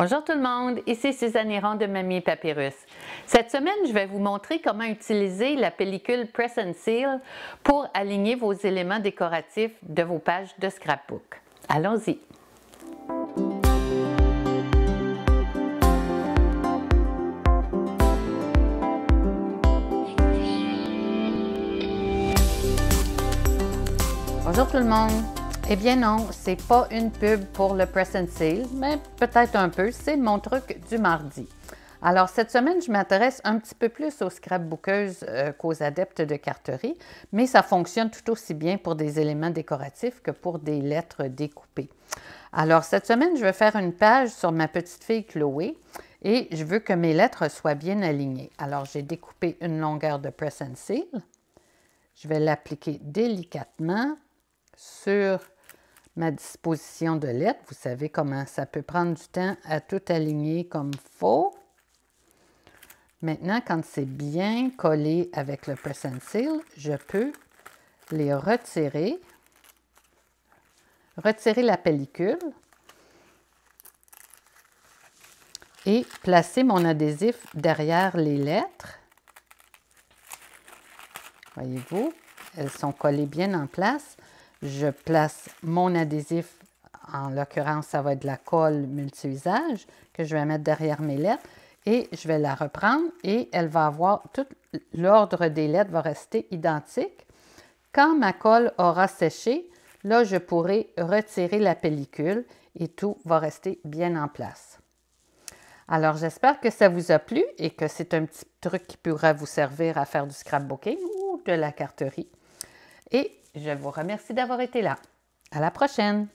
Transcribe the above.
Bonjour tout le monde, ici Suzanne Héron de Mamie Papyrus. Cette semaine, je vais vous montrer comment utiliser la pellicule Press and Seal pour aligner vos éléments décoratifs de vos pages de scrapbook. Allons-y! Bonjour tout le monde! Eh bien non, c'est pas une pub pour le Press and Seal, mais peut-être un peu, c'est mon truc du mardi. Alors, cette semaine, je m'intéresse un petit peu plus aux scrapbookeuses euh, qu'aux adeptes de carterie, mais ça fonctionne tout aussi bien pour des éléments décoratifs que pour des lettres découpées. Alors, cette semaine, je vais faire une page sur ma petite fille Chloé et je veux que mes lettres soient bien alignées. Alors, j'ai découpé une longueur de press and seal. Je vais l'appliquer délicatement sur ma disposition de lettres. Vous savez comment ça peut prendre du temps à tout aligner comme faux. Maintenant, quand c'est bien collé avec le press and seal, je peux les retirer, retirer la pellicule et placer mon adhésif derrière les lettres. Voyez-vous, elles sont collées bien en place je place mon adhésif, en l'occurrence, ça va être de la colle multi-usage que je vais mettre derrière mes lettres et je vais la reprendre et elle va avoir tout l'ordre des lettres va rester identique. Quand ma colle aura séché, là, je pourrai retirer la pellicule et tout va rester bien en place. Alors, j'espère que ça vous a plu et que c'est un petit truc qui pourra vous servir à faire du scrapbooking ou de la carterie. Et je vous remercie d'avoir été là. À la prochaine!